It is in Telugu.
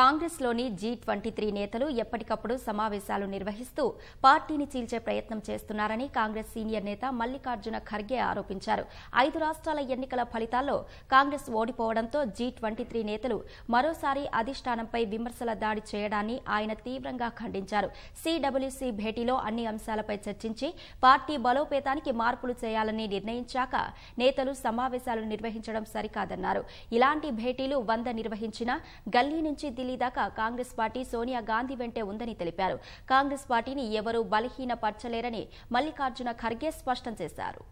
కాంగ్రెస్లోని జీ ట్వంటీ త్రీ నేతలు ఎప్పటికప్పుడు సమావేశాలు నిర్వహిస్తూ పార్టీని చీల్చే ప్రయత్నం చేస్తున్నారని కాంగ్రెస్ సీనియర్ నేత మల్లికార్జున ఖర్గే ఆరోపించారు ఐదు రాష్ట్రాల ఎన్నికల ఫలితాల్లో కాంగ్రెస్ ఓడిపోవడంతో జీ ట్వంటీ త్రీ నేతలు మరోసారి అధిష్టానంపై విమర్శల దాడి చేయడాన్ని ఆయన తీవ్రంగా ఖండించారు సీడబ్ల్యూసీ భేటీలో అన్ని అంశాలపై చర్చించి పార్టీ బలోపేతానికి మార్పులు చేయాలని నిర్ణయించాక నేతలు సమావేశాలు నిర్వహించడం సరికాదన్నారు ఇలాంటి భేటీలు వంద నిర్వహించినా గల్లీ నుంచి ఢిల్లీ దాకా కాంగ్రెస్ పార్టీ సోనియా గాంధీ వెంటే ఉందని తెలిపారు కాంగ్రెస్ పార్టీని ఎవరూ బలహీనపరచలేరని మల్లికార్జున ఖర్గే స్పష్టం చేశారు